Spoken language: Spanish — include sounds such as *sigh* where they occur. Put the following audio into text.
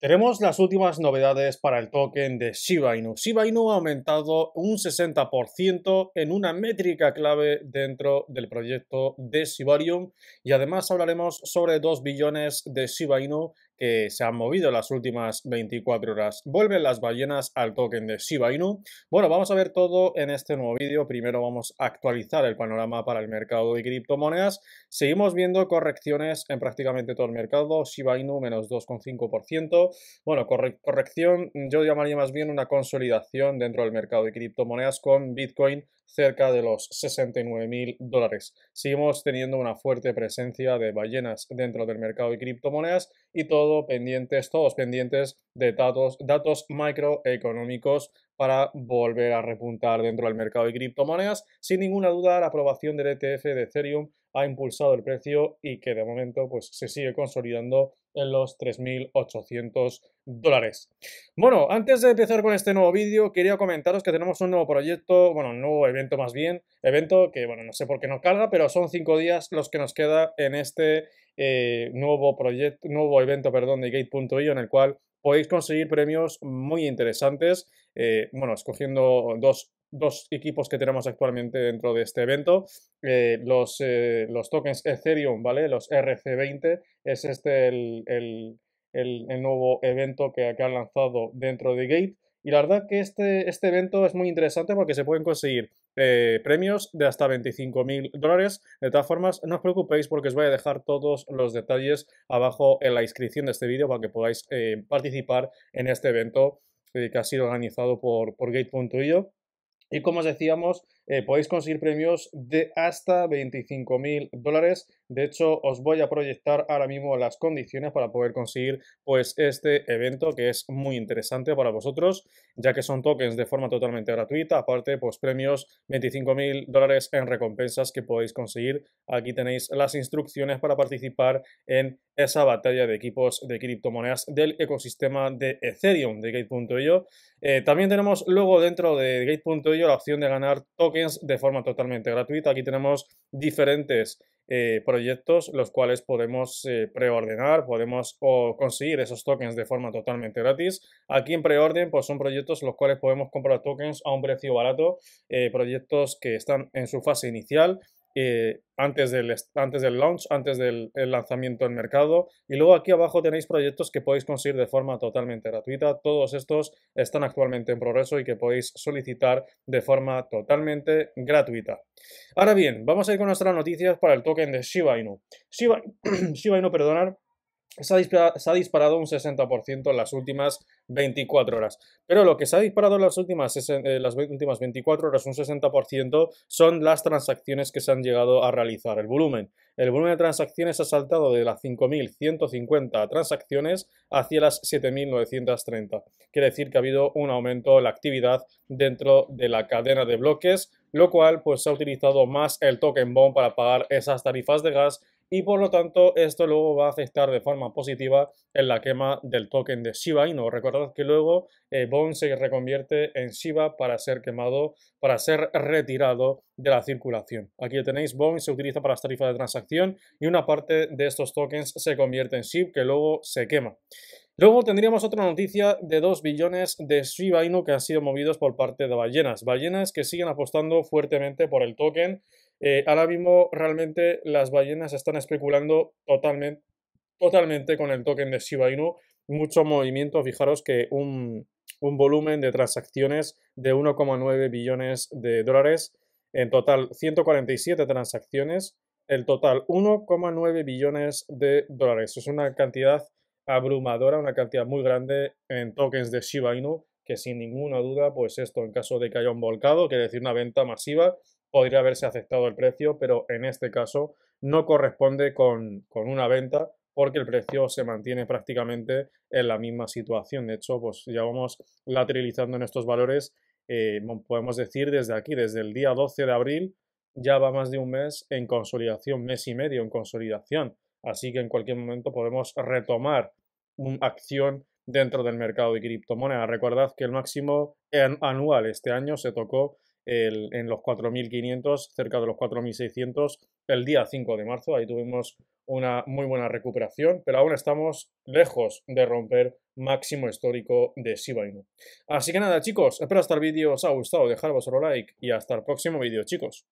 Tenemos las últimas novedades para el token de Shiba Inu. Shiba Inu ha aumentado un 60% en una métrica clave dentro del proyecto de Shibarium y además hablaremos sobre 2 billones de Shiba Inu se han movido las últimas 24 horas. Vuelven las ballenas al token de Shiba Inu. Bueno, vamos a ver todo en este nuevo vídeo. Primero vamos a actualizar el panorama para el mercado de criptomonedas. Seguimos viendo correcciones en prácticamente todo el mercado. Shiba Inu menos 2,5%. Bueno, corrección yo llamaría más bien una consolidación dentro del mercado de criptomonedas con Bitcoin cerca de los 69 mil dólares. Seguimos teniendo una fuerte presencia de ballenas dentro del mercado de criptomonedas y todo pendientes, todos pendientes de datos, datos microeconómicos para volver a repuntar dentro del mercado de criptomonedas. Sin ninguna duda, la aprobación del ETF de Ethereum ha impulsado el precio y que de momento pues, se sigue consolidando en los 3.800 dólares. Bueno, antes de empezar con este nuevo vídeo, quería comentaros que tenemos un nuevo proyecto, bueno, un nuevo evento más bien, evento que, bueno, no sé por qué no carga, pero son cinco días los que nos queda en este eh, nuevo proyecto, nuevo evento, perdón, de Gate.io, en el cual podéis conseguir premios muy interesantes, eh, bueno, escogiendo dos dos equipos que tenemos actualmente dentro de este evento. Eh, los, eh, los tokens Ethereum, ¿vale? Los RC20, es este el, el, el, nuevo evento que, han lanzado dentro de Gate. Y la verdad que este, este evento es muy interesante porque se pueden conseguir eh, premios de hasta 25 mil dólares. De todas formas, no os preocupéis porque os voy a dejar todos los detalles abajo en la inscripción de este vídeo para que podáis participar en este evento que ha sido organizado por, por Gate.io y como os decíamos, eh, podéis conseguir premios de hasta 25 mil dólares. De hecho, os voy a proyectar ahora mismo las condiciones para poder conseguir pues este evento que es muy interesante para vosotros, ya que son tokens de forma totalmente gratuita, aparte pues premios 25 mil dólares en recompensas que podéis conseguir. Aquí tenéis las instrucciones para participar en esa batalla de equipos de criptomonedas del ecosistema de Ethereum de Gate.io. Eh, también tenemos luego dentro de Gate.io la opción de ganar tokens de forma totalmente gratuita. Aquí tenemos diferentes eh, proyectos los cuales podemos eh, preordenar, podemos conseguir esos tokens de forma totalmente gratis. Aquí en preorden pues son proyectos los cuales podemos comprar tokens a un precio barato, eh, proyectos que están en su fase inicial eh, antes, del, antes del launch, antes del lanzamiento al mercado. Y luego aquí abajo tenéis proyectos que podéis conseguir de forma totalmente gratuita. Todos estos están actualmente en progreso y que podéis solicitar de forma totalmente gratuita. Ahora bien, vamos a ir con nuestras noticias para el token de Shiba Inu. Shiba, *clears throat* Inu, perdonar se ha, disparado, un 60% en las últimas 24 horas. Pero lo que se ha disparado en las últimas, eh, las últimas 24 horas, un 60%, son las transacciones que se han llegado a realizar, el volumen. El volumen de transacciones ha saltado de las 5.150 transacciones hacia las 7.930. Quiere decir que ha habido un aumento en la actividad dentro de la cadena de bloques, lo cual pues, ha utilizado más el token bond para pagar esas tarifas de gas y por lo tanto esto luego va a afectar de forma positiva en la quema del token de Shiba Inu. Recordad que luego eh, Bond se reconvierte en Shiba para ser quemado, para ser retirado de la circulación. Aquí lo tenéis, Bond se utiliza para las tarifas de transacción y una parte de estos tokens se convierte en SHIB que luego se quema. Luego tendríamos otra noticia de 2 billones de Shiba Inu que han sido movidos por parte de ballenas. Ballenas que siguen apostando fuertemente por el token. Eh, ahora mismo realmente las ballenas están especulando totalmente, totalmente con el token de Shiba Inu. Mucho movimiento, fijaros que un, un volumen de transacciones de 1,9 billones de dólares en total, 147 transacciones, el total 1,9 billones de dólares. Es una cantidad abrumadora, una cantidad muy grande en tokens de Shiba Inu, que sin ninguna duda, pues esto en caso de que haya un volcado, quiere decir una venta masiva, podría haberse aceptado el precio, pero en este caso no corresponde con, con una venta porque el precio se mantiene prácticamente en la misma situación. De hecho, pues ya vamos lateralizando en estos valores eh, podemos decir desde aquí, desde el día 12 de abril, ya va más de un mes en consolidación, mes y medio en consolidación. Así que en cualquier momento podemos retomar una acción dentro del mercado de criptomonedas. Recordad que el máximo anual este año se tocó en los 4.500, cerca de los 4.600, el día 5 de marzo. Ahí tuvimos una muy buena recuperación, pero aún estamos lejos de romper máximo histórico de Shiba Inu. Así que nada, chicos, espero que el vídeo os ha gustado, dejar vuestro like y hasta el próximo vídeo, chicos.